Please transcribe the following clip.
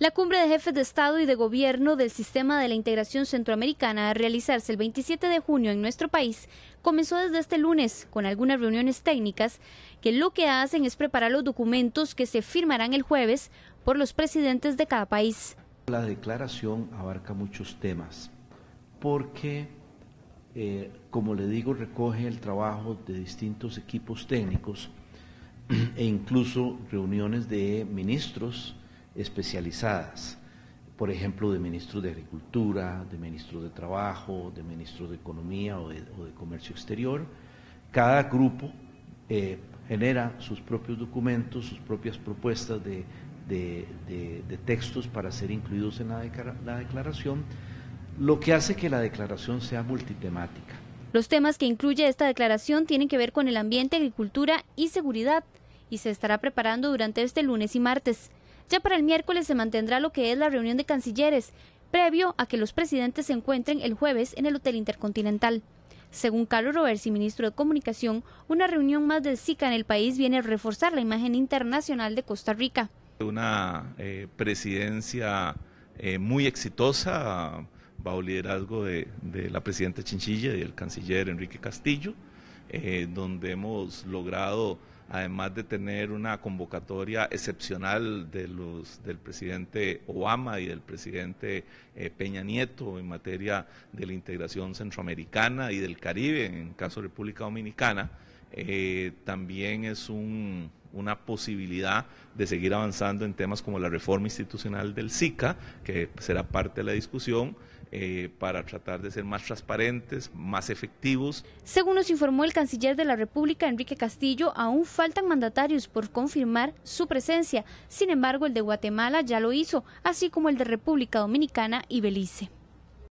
La cumbre de jefes de Estado y de Gobierno del Sistema de la Integración Centroamericana a realizarse el 27 de junio en nuestro país comenzó desde este lunes con algunas reuniones técnicas que lo que hacen es preparar los documentos que se firmarán el jueves por los presidentes de cada país. La declaración abarca muchos temas porque, eh, como le digo, recoge el trabajo de distintos equipos técnicos e incluso reuniones de ministros especializadas, por ejemplo, de ministros de Agricultura, de ministros de Trabajo, de ministros de Economía o de, Comercio Exterior. Cada grupo eh, genera sus propios documentos, sus propias propuestas de, textos para ser incluidos en la, la declaración, lo que hace que la declaración sea multitemática. Los temas que incluye esta declaración tienen que ver con el ambiente, agricultura y seguridad, y se estará preparando durante este lunes y martes. Ya para el miércoles se mantendrá lo que es la reunión de cancilleres, previo a que los presidentes se encuentren el jueves en el Hotel Intercontinental. Según Carlos Roversi, ministro de Comunicación, una reunión más del SICA en el país viene a reforzar la imagen internacional de Costa Rica. Una eh, presidencia eh, muy exitosa bajo liderazgo de, de la presidenta Chinchilla y el canciller Enrique Castillo. Eh, donde hemos logrado, además de tener una convocatoria excepcional de los, del presidente Obama y del presidente eh, Peña Nieto en materia de la integración centroamericana y del Caribe, en caso de República Dominicana, eh, también es un, una posibilidad de seguir avanzando en temas como la reforma institucional del SICA, que será parte de la discusión. Eh, para tratar de ser más transparentes, más efectivos. Según nos informó el canciller de la República, Enrique Castillo, aún faltan mandatarios por confirmar su presencia. Sin embargo, el de Guatemala ya lo hizo, así como el de República Dominicana y Belice.